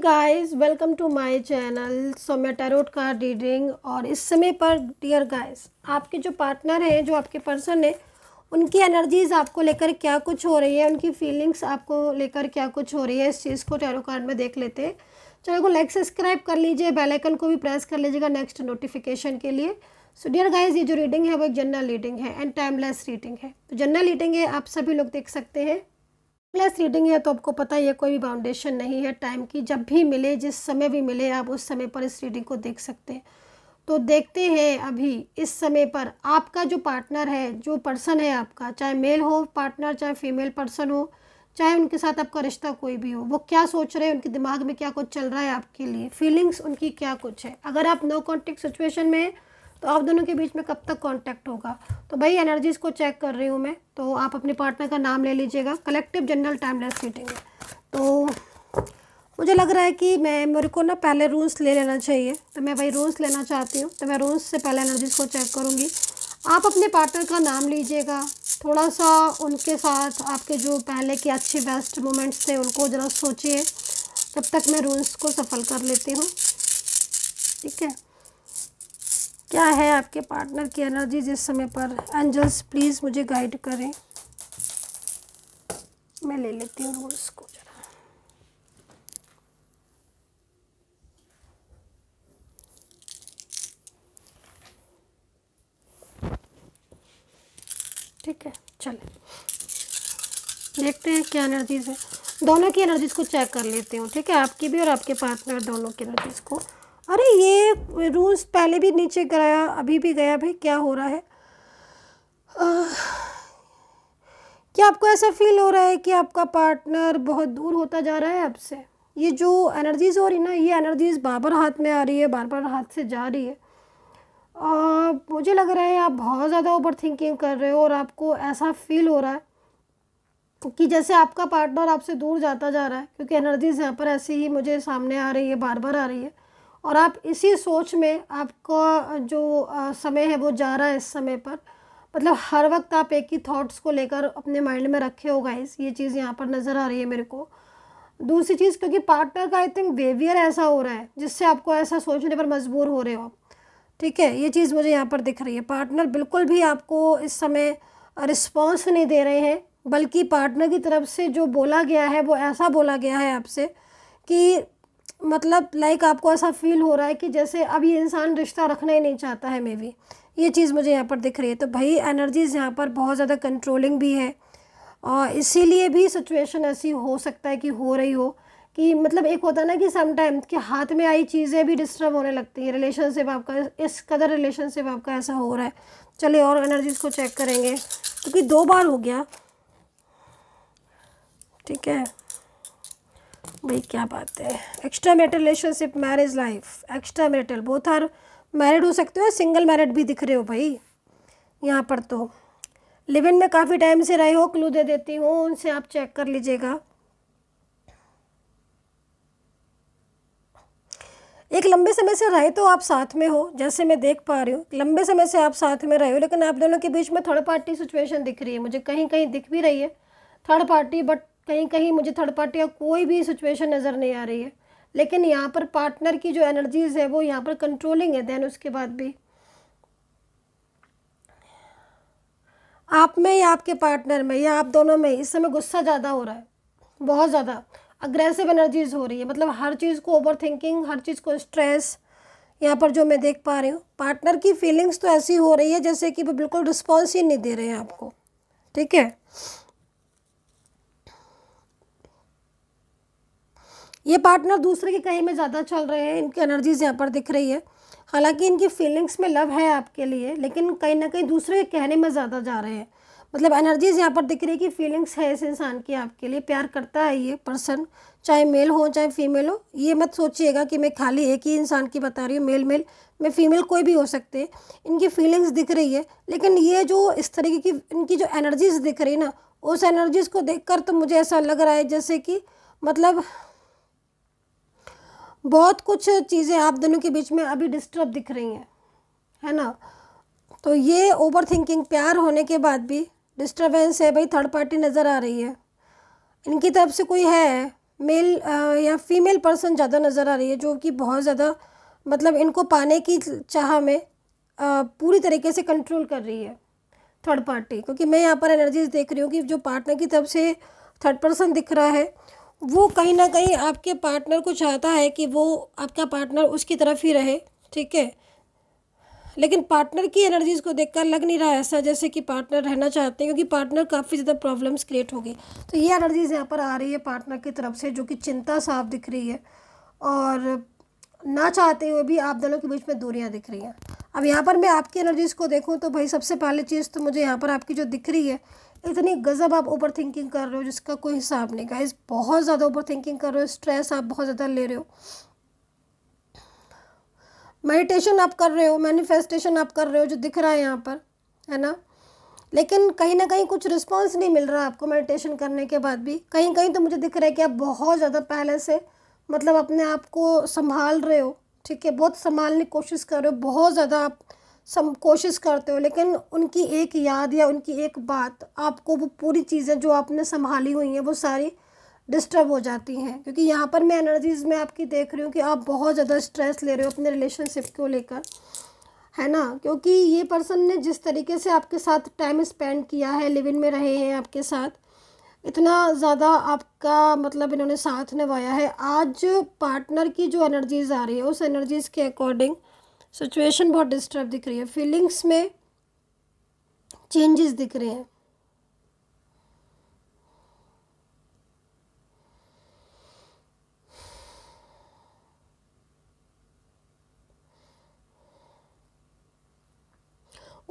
guys welcome to my channel so मैं tarot का reading और इस समय पर डियर गाइस आपके जो पार्टनर हैं जो आपके पर्सन हैं उनकी एनर्जीज़ आपको लेकर क्या कुछ हो रही है उनकी फीलिंग्स आपको लेकर क्या कुछ हो रही है इस चीज़ को टैरो कार्ड में देख लेते हैं चैनल को लाइक सब्सक्राइब कर लीजिए बेलाइकन को भी प्रेस कर लीजिएगा नेक्स्ट नोटिफिकेशन के लिए सो डियर गाइज ये जो रीडिंग है वो एक जनरल रीडिंग है एंड टाइमलेस रीडिंग है तो जनरल रीडिंग है आप सभी लोग देख सकते हैं प्लस रीडिंग है तो आपको पता ही है कोई भी बाउंडेशन नहीं है टाइम की जब भी मिले जिस समय भी मिले आप उस समय पर इस रीडिंग को देख सकते हैं तो देखते हैं अभी इस समय पर आपका जो पार्टनर है जो पर्सन है आपका चाहे मेल हो पार्टनर चाहे फीमेल पर्सन हो चाहे उनके साथ आपका रिश्ता कोई भी हो वो क्या सोच रहे हैं उनके दिमाग में क्या कुछ चल रहा है आपके लिए फीलिंग्स उनकी क्या कुछ है अगर आप नो कॉन्टेक्ट सिचुएशन में तो आप दोनों के बीच में कब तक कांटेक्ट होगा तो भाई एनर्जीज को चेक कर रही हूँ मैं तो आप अपने पार्टनर का नाम ले लीजिएगा कलेक्टिव जनरल टाइमलेस सीटिंग है तो मुझे लग रहा है कि मैं मेरे को ना पहले रूल्स ले लेना चाहिए तो मैं भाई रूल्स लेना चाहती हूँ तो मैं रूल्स से पहले एनर्जीज को चेक करूँगी आप अपने पार्टनर का नाम लीजिएगा थोड़ा सा उनके साथ आपके जो पहले के अच्छे बेस्ट मोमेंट्स थे उनको ज़रा सोचिए तब तक मैं रूल्स को सफल कर लेती हूँ ठीक है क्या है आपके पार्टनर की एनर्जी जिस समय पर एंजल्स प्लीज़ मुझे गाइड करें मैं ले लेती हूँ रोल्स को जरा ठीक है चले देखते हैं क्या एनर्जीज है दोनों की एनर्जीज को चेक कर लेते हूँ ठीक है आपकी भी और आपके पार्टनर दोनों की एनर्जीज को अरे ये रूल्स पहले भी नीचे गया अभी भी गया भाई क्या हो रहा है आ, क्या आपको ऐसा फील हो रहा है कि आपका पार्टनर बहुत दूर होता जा रहा है आपसे ये जो एनर्जीज हो रही ना ये एनर्जीज बार बार हाथ में आ रही है बार बार हाथ से जा रही है आ, मुझे लग रहा है आप बहुत ज़्यादा ओवर थिंकिंग कर रहे हो और आपको ऐसा फील हो रहा है कि जैसे आपका पार्टनर आपसे दूर जाता जा रहा है क्योंकि एनर्जीज यहाँ पर ऐसी ही मुझे सामने आ रही है बार बार आ रही है और आप इसी सोच में आपका जो समय है वो जा रहा है इस समय पर मतलब हर वक्त आप एक ही थॉट्स को लेकर अपने माइंड में रखे हो गाइस ये चीज़ यहाँ पर नज़र आ रही है मेरे को दूसरी चीज़ क्योंकि पार्टनर का आई थिंक बिहेवियर ऐसा हो रहा है जिससे आपको ऐसा सोचने पर मजबूर हो रहे हो आप ठीक है ये चीज़ मुझे यहाँ पर दिख रही है पार्टनर बिल्कुल भी आपको इस समय रिस्पॉन्स नहीं दे रहे हैं बल्कि पार्टनर की तरफ से जो बोला गया है वो ऐसा बोला गया है आपसे कि मतलब लाइक आपको ऐसा फील हो रहा है कि जैसे अब ये इंसान रिश्ता रखना ही नहीं चाहता है मे बी ये चीज़ मुझे यहाँ पर दिख रही है तो भाई एनर्जीज़ यहाँ पर बहुत ज़्यादा कंट्रोलिंग भी है और इसीलिए भी सिचुएशन ऐसी हो सकता है कि हो रही हो कि मतलब एक होता ना कि समटाइम कि हाथ में आई चीज़ें भी डिस्टर्ब होने लगती हैं रिलेशनशिप आपका इस कदर रिलेशनशिप आपका ऐसा हो रहा है चलिए और एनर्जीज को चेक करेंगे क्योंकि दो बार हो गया ठीक है भाई क्या बात है extramarital relationship marriage life extramarital बहुत हर मैरिड हो सकते हो सिंगल मैरिड भी दिख रहे हो भाई यहाँ पर तो लिविन में काफ़ी टाइम से रहे हो क्लू दे देती हूँ उनसे आप चेक कर लीजिएगा एक लंबे समय से रहे तो आप साथ में हो जैसे मैं देख पा रही हूँ लंबे समय से आप साथ में रहे हो लेकिन आप दोनों के बीच में थर्ड पार्टी सिचुएशन दिख रही है मुझे कहीं कहीं दिख भी रही है थर्ड पार्टी बट कहीं कहीं मुझे थर्ड पार्टी या कोई भी सिचुएशन नज़र नहीं आ रही है लेकिन यहाँ पर पार्टनर की जो एनर्जीज है वो यहाँ पर कंट्रोलिंग है देन उसके बाद भी आप में या आपके पार्टनर में या आप दोनों में इस समय गुस्सा ज़्यादा हो रहा है बहुत ज़्यादा अग्रेसिव एनर्जीज हो रही है मतलब हर चीज़ को ओवर थिंकिंग हर चीज़ को स्ट्रेस यहाँ पर जो मैं देख पा रही हूँ पार्टनर की फीलिंग्स तो ऐसी हो रही है जैसे कि वो बिल्कुल रिस्पॉन्स ही नहीं दे रहे हैं आपको ठीक है ये पार्टनर दूसरे के कहीं में ज़्यादा चल रहे हैं इनकी एनर्जीज यहाँ पर दिख रही है हालांकि इनकी फीलिंग्स में लव है आपके लिए लेकिन कहीं ना कहीं दूसरे के कहने में ज़्यादा जा रहे हैं मतलब एनर्जीज यहाँ पर दिख रही है कि फीलिंग्स है इस इंसान की आपके लिए प्यार करता है ये पर्सन चाहे मेल हो चाहे फीमेल हो ये मत सोचिएगा कि मैं खाली एक ही इंसान की बता रही हूँ मेल मेल मैं फीमेल कोई भी हो सकते हैं इनकी फीलिंग्स दिख रही है लेकिन ये जो इस तरीके की इनकी जो एनर्जीज दिख रही है ना उस एनर्जीज को देख तो मुझे ऐसा लग रहा है जैसे कि मतलब बहुत कुछ चीज़ें आप दोनों के बीच में अभी डिस्टर्ब दिख रही हैं है ना तो ये ओवर थिंकिंग प्यार होने के बाद भी डिस्टर्बेंस है भाई थर्ड पार्टी नज़र आ रही है इनकी तरफ से कोई है मेल या फीमेल पर्सन ज़्यादा नज़र आ रही है जो कि बहुत ज़्यादा मतलब इनको पाने की चाह में पूरी तरीके से कंट्रोल कर रही है थर्ड पार्टी क्योंकि मैं यहाँ पर एनर्जीज देख रही हूँ कि जो पार्टनर की तरफ से थर्ड पर्सन दिख रहा है वो कहीं ना कहीं आपके पार्टनर को चाहता है कि वो आपका पार्टनर उसकी तरफ ही रहे ठीक है लेकिन पार्टनर की एनर्जीज़ को देखकर लग नहीं रहा ऐसा जैसे कि पार्टनर रहना चाहते हैं क्योंकि पार्टनर काफ़ी ज़्यादा प्रॉब्लम्स क्रिएट होगी तो ये एनर्जीज़ यहाँ पर आ रही है पार्टनर की तरफ से जो कि चिंता साफ दिख रही है और ना चाहते हुए भी आप दोनों के बीच में दूरियाँ दिख रही हैं अब यहाँ पर मैं आपकी एनर्जीज़ को देखूँ तो भाई सबसे पहली चीज़ तो मुझे यहाँ पर आपकी जो दिख रही है इतनी गज़ब आप ओवर थिंकिंग कर रहे हो जिसका कोई हिसाब नहीं गाइज बहुत ज़्यादा ओवर थिंकिंग कर रहे हो स्ट्रेस आप बहुत ज़्यादा ले रहे हो मेडिटेशन आप कर रहे हो मैनिफेस्टेशन आप कर रहे हो जो दिख रहा है यहाँ पर है ना लेकिन कहीं ना कहीं कुछ रिस्पॉन्स नहीं मिल रहा आपको मेडिटेशन करने के बाद भी कहीं कहीं तो मुझे दिख रहा है कि आप बहुत ज़्यादा पहले से मतलब अपने आप को संभाल रहे हो ठीक है बहुत संभालने की कोशिश कर रहे हो बहुत ज़्यादा आप सम कोशिश करते हो लेकिन उनकी एक याद या उनकी एक बात आपको वो पूरी चीज़ें जो आपने संभाली हुई हैं वो सारी डिस्टर्ब हो जाती हैं क्योंकि यहाँ पर मैं एनर्जीज़ में आपकी देख रही हूँ कि आप बहुत ज़्यादा स्ट्रेस ले रहे हो अपने रिलेशनशिप को लेकर है ना क्योंकि ये पर्सन ने जिस तरीके से आपके साथ टाइम स्पेंड किया है लिविंग में रहे हैं आपके साथ इतना ज़्यादा आपका मतलब इन्होंने साथ निभाया है आज पार्टनर की जो एनर्जीज़ आ रही है उस एनर्जीज़ के अकॉर्डिंग सिचुएशन बहुत डिस्टर्ब दिख रही है फीलिंग्स में चेंजेस दिख रहे हैं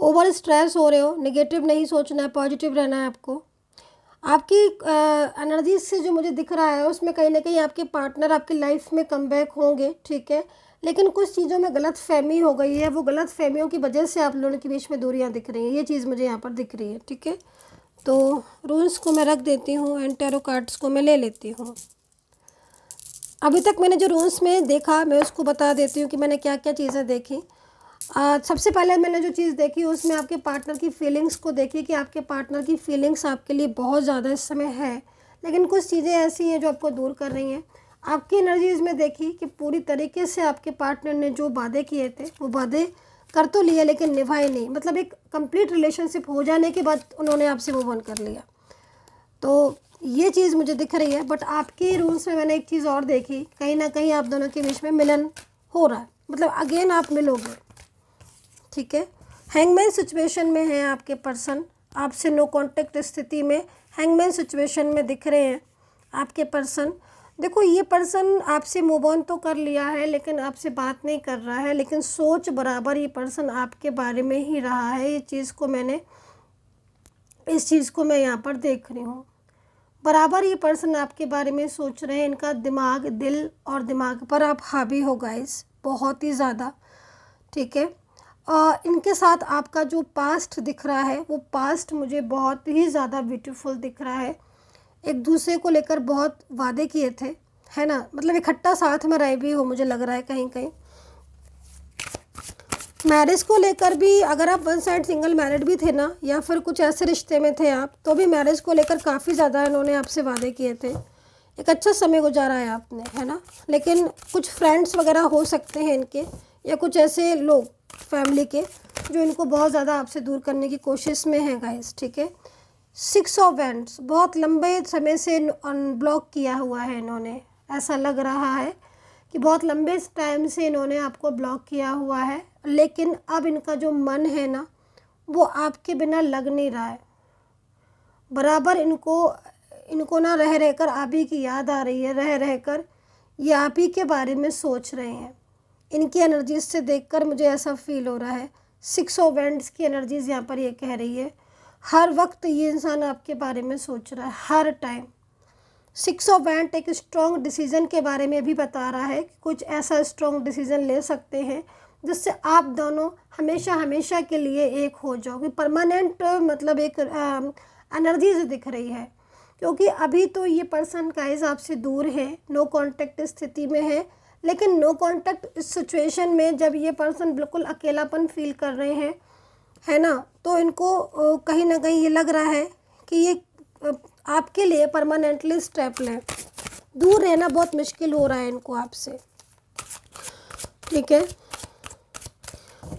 ओवर स्ट्रेस हो रहे हो नेगेटिव नहीं सोचना है पॉजिटिव रहना है आपको आपकी एनर्जी से जो मुझे दिख रहा है उसमें कहीं ना कहीं आपके पार्टनर आपकी लाइफ में कम बैक होंगे ठीक है लेकिन कुछ चीज़ों में गलत फहमी हो गई है वो गलत फहमियों की वजह से आप लोगों के बीच में दूरियाँ दिख रही हैं ये चीज़ मुझे यहाँ पर दिख रही है ठीक है तो रूल्स को मैं रख देती हूँ एंड टेरो कार्ड्स को मैं ले लेती हूँ अभी तक मैंने जो रूल्स में देखा मैं उसको बता देती हूँ कि मैंने क्या क्या चीज़ें देखी आ, सबसे पहले मैंने जो चीज़ देखी उसमें आपके पार्टनर की फीलिंग्स को देखी कि आपके पार्टनर की फीलिंग्स आपके लिए बहुत ज़्यादा इस समय है लेकिन कुछ चीज़ें ऐसी हैं जो आपको दूर कर रही हैं आपकी एनर्जीज़ में देखी कि पूरी तरीके से आपके पार्टनर ने जो वादे किए थे वो वादे कर तो लिए लेकिन निभाए नहीं मतलब एक कंप्लीट रिलेशनशिप हो जाने के बाद उन्होंने आपसे वो बन कर लिया तो ये चीज़ मुझे दिख रही है बट आपके रूल्स में मैंने एक चीज़ और देखी कहीं ना कहीं आप दोनों के बीच में मिलन हो रहा है मतलब अगेन आप मिलोगे ठीक है हैंगमैन सिचुएशन में है आपके पर्सन आपसे नो कॉन्टेक्ट स्थिति में हैंगमैन सिचुएशन में दिख रहे हैं आपके पर्सन देखो ये पर्सन आपसे मूव ऑन तो कर लिया है लेकिन आपसे बात नहीं कर रहा है लेकिन सोच बराबर ये पर्सन आपके बारे में ही रहा है ये चीज़ को मैंने इस चीज़ को मैं यहाँ पर देख रही हूँ बराबर ये पर्सन आपके बारे में सोच रहे हैं इनका दिमाग दिल और दिमाग पर आप हावी हो गए बहुत ही ज़्यादा ठीक है आ, इनके साथ आपका जो पास्ट दिख रहा है वो पास्ट मुझे बहुत ही ज़्यादा ब्यूटीफुल दिख रहा है एक दूसरे को लेकर बहुत वादे किए थे है ना मतलब इकट्ठा साथ में रहे भी हो मुझे लग रहा है कहीं कहीं मैरिज को लेकर भी अगर आप वन साइड सिंगल मैरिड भी थे ना या फिर कुछ ऐसे रिश्ते में थे आप तो भी मैरिज को लेकर काफ़ी ज़्यादा इन्होंने आपसे वादे किए थे एक अच्छा समय गुजारा है आपने है ना लेकिन कुछ फ्रेंड्स वगैरह हो सकते हैं इनके या कुछ ऐसे लोग फैमिली के जो इनको बहुत ज़्यादा आपसे दूर करने की कोशिश में हैं गाइस ठीक है सिक्स ऑफ बहुत लंबे समय से अनब्लॉक किया हुआ है इन्होंने ऐसा लग रहा है कि बहुत लंबे टाइम से इन्होंने आपको ब्लॉक किया हुआ है लेकिन अब इनका जो मन है ना वो आपके बिना लग नहीं रहा है बराबर इनको इनको ना रह रह कर आप ही की याद आ रही है रह रह कर ये आप ही के बारे में सोच रहे हैं इनकी एनर्जीज से देखकर मुझे ऐसा फील हो रहा है सिक्स ऑफ की एनर्जीज यहाँ पर ये कह रही है हर वक्त ये इंसान आपके बारे में सोच रहा है हर टाइम सिक्स ऑफ वैंड एक स्ट्रॉन्ग डिसीज़न के बारे में भी बता रहा है कि कुछ ऐसा स्ट्रॉन्ग डिसीज़न ले सकते हैं जिससे आप दोनों हमेशा हमेशा के लिए एक हो जाओगे परमानेंट मतलब एक अनर्जी से दिख रही है क्योंकि अभी तो ये पर्सन हिसाब आपसे दूर है नो कांटेक्ट स्थिति में है लेकिन नो कांटेक्ट इस सिचुएशन में जब ये पर्सन बिल्कुल अकेलापन फील कर रहे हैं है ना तो इनको कहीं ना कहीं ये लग रहा है कि ये आपके लिए परमानेंटली स्टेप लें दूर रहना बहुत मुश्किल हो रहा है इनको आपसे ठीक है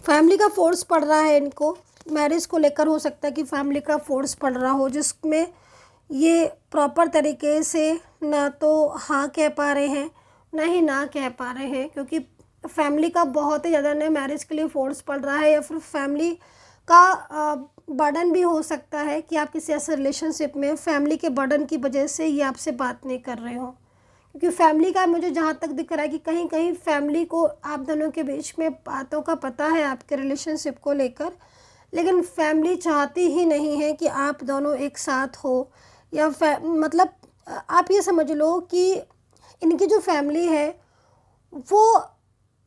फैमिली का फोर्स पड़ रहा है इनको मैरिज को लेकर हो सकता है कि फैमिली का फोर्स पड़ रहा हो जिसमें ये प्रॉपर तरीके से ना तो हाँ कह पा रहे हैं ना ही ना कह पा रहे हैं क्योंकि फैमिली का बहुत ही ज़्यादा ना मैरिज के लिए फोर्स पड़ रहा है या फिर फैमिली आपका बर्डन भी हो सकता है कि आप किसी ऐसे रिलेशनशिप में फैमिली के बर्डन की वजह से ये आपसे बात नहीं कर रहे हो क्योंकि फैमिली का मुझे जहाँ तक दिख रहा है कि कहीं कहीं फैमिली को आप दोनों के बीच में बातों का पता है आपके रिलेशनशिप को लेकर लेकिन फैमिली चाहती ही नहीं है कि आप दोनों एक साथ हो या मतलब आप ये समझ लो कि इनकी जो फैमिली है वो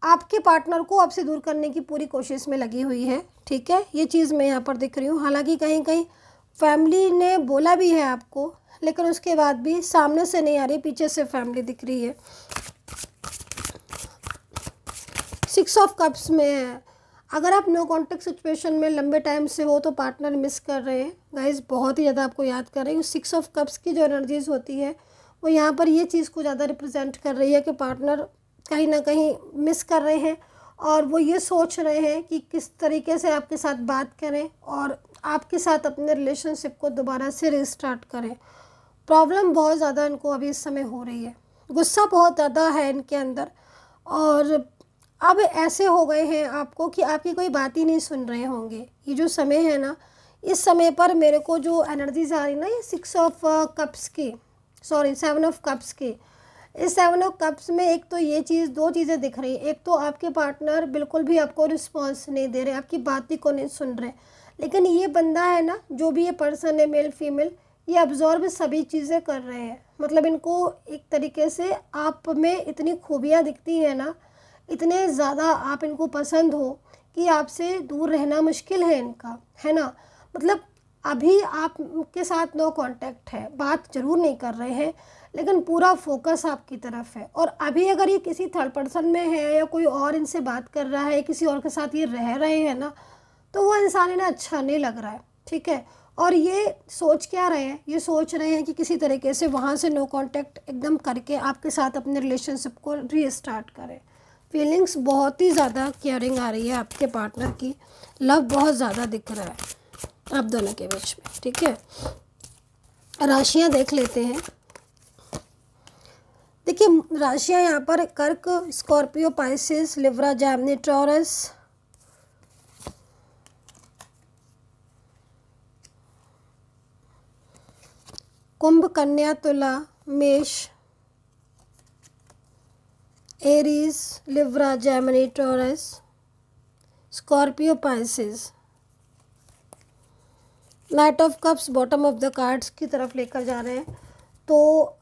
आपके पार्टनर को आपसे दूर करने की पूरी कोशिश में लगी हुई है ठीक है ये चीज़ मैं यहाँ पर देख रही हूँ हालांकि कहीं कहीं फैमिली ने बोला भी है आपको लेकिन उसके बाद भी सामने से नहीं आ रही पीछे से फैमिली दिख रही है सिक्स ऑफ कप्स में है अगर आप नो कॉन्टेक्ट सिचुएशन में लंबे टाइम से हो तो पार्टनर मिस कर रहे हैं गाइज बहुत ही ज़्यादा आपको याद कर रही हूँ सिक्स ऑफ कप्स की जो एनर्जीज होती है वो यहाँ पर ये चीज़ को ज़्यादा रिप्रेजेंट कर रही है कि पार्टनर कहीं ना कहीं मिस कर रहे हैं और वो ये सोच रहे हैं कि किस तरीके से आपके साथ बात करें और आपके साथ अपने रिलेशनशिप को दोबारा से रिस्टार्ट करें प्रॉब्लम बहुत ज़्यादा इनको अभी इस समय हो रही है गुस्सा बहुत ज़्यादा है इनके अंदर और अब ऐसे हो गए हैं आपको कि आपकी कोई बात ही नहीं सुन रहे होंगे ये जो समय है ना इस समय पर मेरे को जो एनर्जीज आ रही ना ये सिक्स ऑफ कप्स की सॉरी सेवन ऑफ कप्स की इस सेवन ऑफ कप्स में एक तो ये चीज़ दो चीज़ें दिख रही है एक तो आपके पार्टनर बिल्कुल भी आपको रिस्पॉन्स नहीं दे रहे आपकी बात ही को नहीं सुन रहे लेकिन ये बंदा है ना जो भी ये पर्सन है मेल फीमेल ये अब्जॉर्ब सभी चीज़ें कर रहे हैं मतलब इनको एक तरीके से आप में इतनी खूबियाँ दिखती हैं ना इतने ज़्यादा आप इनको पसंद हो कि आपसे दूर रहना मुश्किल है इनका है ना मतलब अभी आप के साथ नो कांटेक्ट है बात जरूर नहीं कर रहे हैं लेकिन पूरा फोकस आपकी तरफ है और अभी अगर ये किसी थर्ड पर्सन में है या कोई और इनसे बात कर रहा है किसी और के साथ ये रह रहे हैं ना तो वो इंसान इन्हें अच्छा नहीं लग रहा है ठीक है और ये सोच क्या रहे हैं ये सोच रहे हैं कि किसी तरीके से वहाँ से नो कॉन्टैक्ट एकदम करके आपके साथ अपने रिलेशनशिप को रीस्टार्ट करें फीलिंग्स बहुत ही ज़्यादा केयरिंग आ रही है आपके पार्टनर की लव बहुत ज़्यादा दिख रहा है आप दोनों के बीच में ठीक है राशियां देख लेते हैं देखिए राशियां यहाँ पर कर्क स्कॉर्पियो पाइसिस लिवरा जैमनी टॉरस कुंभ कन्या तुला मेष एरीज लिवरा Gemini Taurus Scorpio Pisces knight of cups bottom of the cards की तरफ लेकर जा रहे हैं तो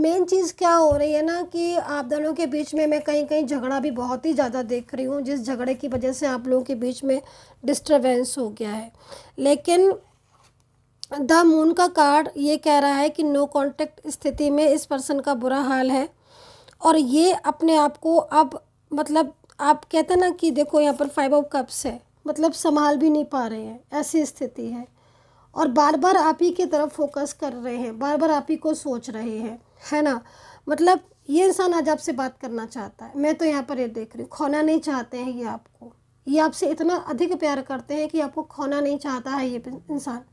मेन चीज़ क्या हो रही है ना कि आप दोनों के बीच में मैं कहीं कहीं झगड़ा भी बहुत ही ज़्यादा देख रही हूँ जिस झगड़े की वजह से आप लोगों के बीच में डिस्टर्बेंस हो गया है लेकिन द मून का कार्ड ये कह रहा है कि नो कांटेक्ट स्थिति में इस पर्सन का बुरा हाल है और ये अपने आप को अब मतलब आप कहते ना कि देखो यहाँ पर फाइव ऑफ कप्स है मतलब संभाल भी नहीं पा रहे हैं ऐसी स्थिति है और बार बार आप ही की तरफ फोकस कर रहे हैं बार बार आप ही को सोच रहे हैं है ना मतलब ये इंसान आज आपसे बात करना चाहता है मैं तो यहाँ पर ये देख रही हूँ खोना नहीं चाहते हैं ये आपको ये आपसे इतना अधिक प्यार करते हैं कि आपको खोना नहीं चाहता है ये इंसान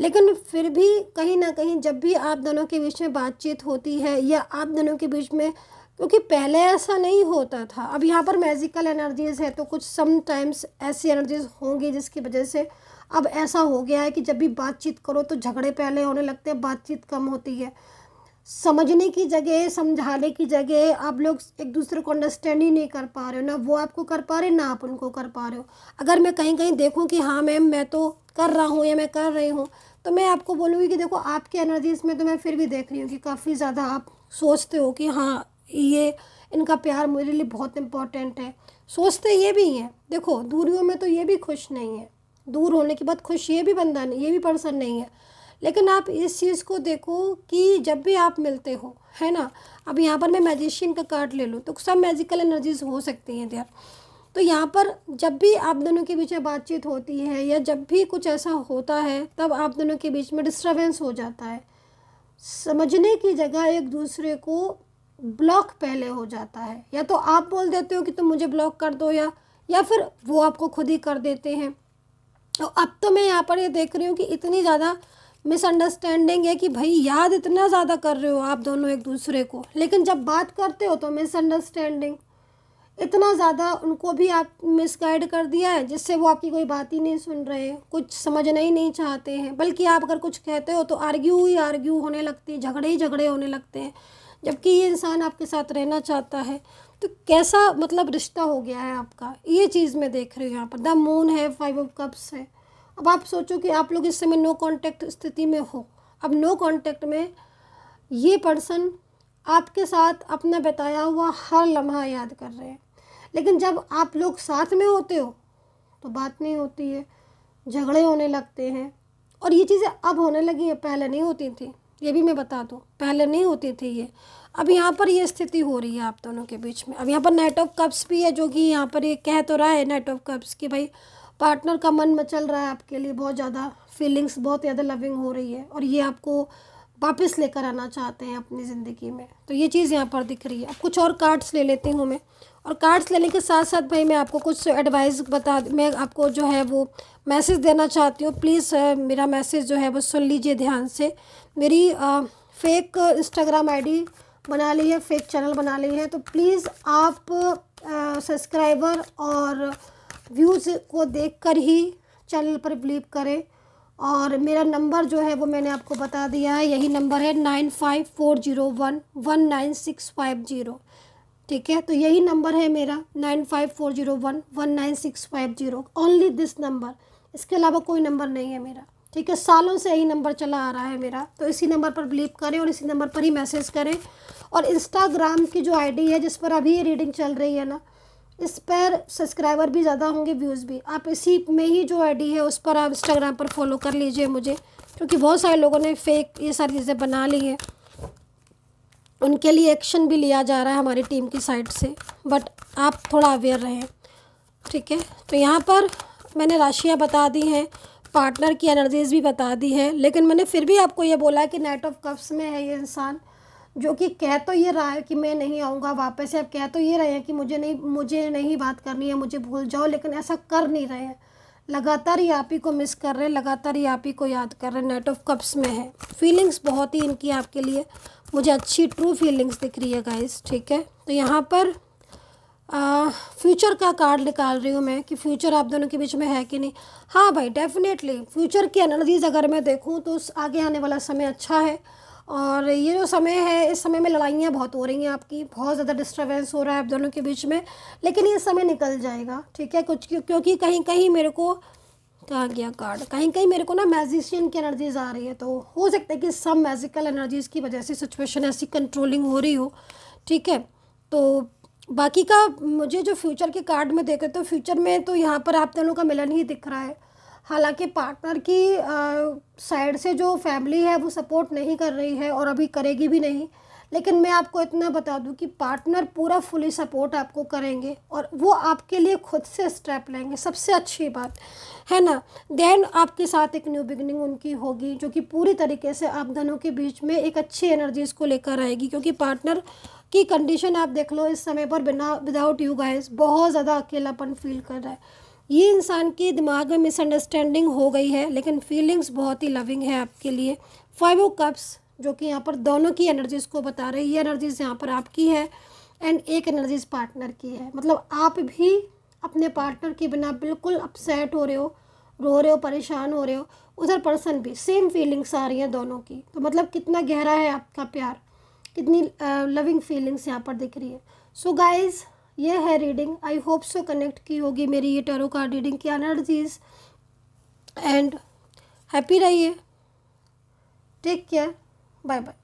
लेकिन फिर भी कहीं ना कहीं जब भी आप दोनों के बीच में बातचीत होती है या आप दोनों के बीच में क्योंकि पहले ऐसा नहीं होता था अब यहाँ पर मैजिकल एनर्जीज़ है तो कुछ समटाइम्स ऐसी एनर्जीज़ होंगी जिसकी वजह से अब ऐसा हो गया है कि जब भी बातचीत करो तो झगड़े पहले होने लगते हैं बातचीत कम होती है समझने की जगह समझाने की जगह आप लोग एक दूसरे को अंडरस्टैंड ही नहीं कर पा रहे हो ना वो आपको कर पा रहे ना आप उनको कर पा रहे हो अगर मैं कहीं कहीं देखूं कि हाँ मैम मैं तो कर रहा हूँ या मैं कर रही हूँ तो मैं आपको बोलूँगी कि देखो आपकी एनर्जीज में तो मैं फिर भी देख रही हूँ कि काफ़ी ज़्यादा आप सोचते हो कि हाँ ये इनका प्यार मेरे लिए बहुत इम्पॉर्टेंट है सोचते ये भी हैं देखो दूरियों में तो ये भी खुश नहीं है दूर होने के बाद खुश ये भी बंदा नहीं ये भी पर्सन नहीं है लेकिन आप इस चीज़ को देखो कि जब भी आप मिलते हो है ना अब यहाँ पर मैं मैजिशियन का कार्ड ले लूँ तो सब मैजिकल एनर्जीज हो सकती हैं देर तो यहाँ पर जब भी आप दोनों के बीच में बातचीत होती है या जब भी कुछ ऐसा होता है तब आप दोनों के बीच में डिस्टर्बेंस हो जाता है समझने की जगह एक दूसरे को ब्लॉक पहले हो जाता है या तो आप बोल देते हो कि तुम मुझे ब्लॉक कर दो या या फिर वो आपको खुद ही कर देते हैं और तो अब तो मैं यहाँ पर ये देख रही हूँ कि इतनी ज़्यादा मिसअंडरस्टैंडिंग है कि भाई याद इतना ज़्यादा कर रहे हो आप दोनों एक दूसरे को लेकिन जब बात करते हो तो मिसअंडरस्टैंडिंग इतना ज़्यादा उनको भी आप मिसगाइड कर दिया है जिससे वो आपकी कोई बात ही नहीं सुन रहे कुछ समझना ही नहीं चाहते हैं बल्कि आप अगर कुछ कहते हो तो आर्ग्यू ही आर्ग्यू होने लगती है झगड़े ही झगड़े होने लगते हैं जबकि ये इंसान आपके साथ रहना चाहता है तो कैसा मतलब रिश्ता हो गया है आपका ये चीज़ मैं देख रही हूँ यहाँ पर द मून है फाइव ऑफ कप्स है अब आप सोचो कि आप लोग इस समय नो कॉन्टेक्ट स्थिति में हो अब नो कॉन्टेक्ट में ये पर्सन आपके साथ अपना बताया हुआ हर लम्हा याद कर रहे हैं लेकिन जब आप लोग साथ में होते हो तो बात नहीं होती है झगड़े होने लगते हैं और ये चीज़ें अब होने लगी हैं पहले नहीं होती थी ये भी मैं बता दूँ पहले नहीं होती थी ये अब यहाँ पर ये स्थिति हो रही है आप दोनों के बीच में अब यहाँ पर नेट ऑफ कप्स भी है जो कि यहाँ पर ये कह तो रहा है नेट ऑफ कप्स कि भाई पार्टनर का मन मचल रहा है आपके लिए बहुत ज़्यादा फीलिंग्स बहुत ज़्यादा लविंग हो रही है और ये आपको वापस लेकर आना चाहते हैं अपनी ज़िंदगी में तो ये चीज़ यहाँ पर दिख रही है अब कुछ और कार्ड्स ले लेती हूँ मैं और कार्ड्स लेने के साथ साथ भाई मैं आपको कुछ एडवाइस बता मैं आपको जो है वो मैसेज देना चाहती हूँ प्लीज़ मेरा मैसेज जो है वो सुन लीजिए ध्यान से मेरी आ, फेक इंस्टाग्राम आईडी बना ली है फेक चैनल बना ली है तो प्लीज़ आप सब्सक्राइबर और व्यूज़ को देखकर ही चैनल पर बिलीव करें और मेरा नंबर जो है वो मैंने आपको बता दिया है यही नंबर है nine five four zero one one nine six five zero ठीक है तो यही नंबर है मेरा nine five four zero one one nine six five zero only this number इसके अलावा कोई नंबर नहीं है मेरा ठीक है सालों से यही नंबर चला आ रहा है मेरा तो इसी नंबर पर बिलीव करें और इसी नंबर पर ही मैसेज करें और इंस्टाग्राम की जो आईडी है जिस पर अभी ये रीडिंग चल रही है ना इस पर सब्सक्राइबर भी ज़्यादा होंगे व्यूज़ भी आप इसी में ही जो आईडी है उस पर आप इंस्टाग्राम पर फॉलो कर लीजिए मुझे क्योंकि बहुत सारे लोगों ने फेक ये सारी चीज़ें बना ली हैं उनके लिए एक्शन भी लिया जा रहा है हमारी टीम की साइड से बट आप थोड़ा अवेयर रहें ठीक है तो यहाँ पर मैंने राशियाँ बता दी हैं पार्टनर की एनर्जीज़ भी बता दी है लेकिन मैंने फिर भी आपको ये बोला कि नाइट ऑफ कप्स में है ये इंसान जो कि कह तो ये रहा है कि मैं नहीं आऊँगा वापस से अब कह तो ये रहे हैं कि मुझे नहीं मुझे नहीं बात करनी है मुझे भूल जाओ लेकिन ऐसा कर नहीं रहे हैं लगातार ही आप ही को मिस कर रहे हैं लगातार ही आप ही को याद कर रहे हैं नेट ऑफ कप्स में है फीलिंग्स बहुत ही इनकी आपके लिए मुझे अच्छी ट्रू फीलिंग्स दिख रही है गाइस ठीक है तो यहाँ पर फ्यूचर का कार्ड निकाल रही हूँ मैं कि फ्यूचर आप दोनों के बीच में है कि नहीं हाँ भाई डेफिनेटली फ्यूचर की एनर्जीज अगर मैं देखूँ तो आगे आने वाला समय अच्छा है और ये जो समय है इस समय में लड़ाइयाँ बहुत हो रही हैं आपकी बहुत ज़्यादा डिस्टर्बेंस हो रहा है आप दोनों के बीच में लेकिन ये समय निकल जाएगा ठीक है कुछ क्योंकि कहीं कहीं मेरे को कहा गया कार्ड कहीं कहीं मेरे को ना मैजिशियन की एनर्जीज आ रही है तो हो सकता है कि सब मैजिकल एनर्जीज़ की वजह से सिचुएशन ऐसी कंट्रोलिंग हो रही हो ठीक है तो बाकी का मुझे जो फ्यूचर के कार्ड में देखे तो फ्यूचर में तो यहाँ पर आप दोनों का मिलन ही दिख रहा है हालांकि पार्टनर की साइड से जो फैमिली है वो सपोर्ट नहीं कर रही है और अभी करेगी भी नहीं लेकिन मैं आपको इतना बता दूं कि पार्टनर पूरा फुली सपोर्ट आपको करेंगे और वो आपके लिए खुद से स्टेप लेंगे सबसे अच्छी बात है ना देन आपके साथ एक न्यू बिगनिंग उनकी होगी जो कि पूरी तरीके से आप दोनों के बीच में एक अच्छी एनर्जीज़ को लेकर आएगी क्योंकि पार्टनर की कंडीशन आप देख लो इस समय पर बिना विदाउट यू गाइस बहुत ज़्यादा अकेलापन फील कर रहा है ये इंसान के दिमाग में मिसअंडरस्टैंडिंग हो गई है लेकिन फीलिंग्स बहुत ही लविंग है आपके लिए फाइव ओ कप्स जो कि यहाँ पर दोनों की एनर्जीज़ को बता रही है ये एनर्जीज़ यहाँ पर आपकी है एंड एक एनर्जीज़ पार्टनर की है मतलब आप भी अपने पार्टनर के बिना बिल्कुल अपसेट हो रहे हो रो रहे हो परेशान हो रहे हो उधर पर्सन भी सेम फीलिंग्स आ रही हैं दोनों की तो मतलब कितना गहरा है आपका प्यार कितनी लविंग फीलिंग्स यहाँ पर दिख रही है सो so गाइज ये है reading I hope so connect की होगी मेरी ये टेरो कार्ड रीडिंग की एनर्जीज एंड हैप्पी रहिए टेक केयर बाय बाय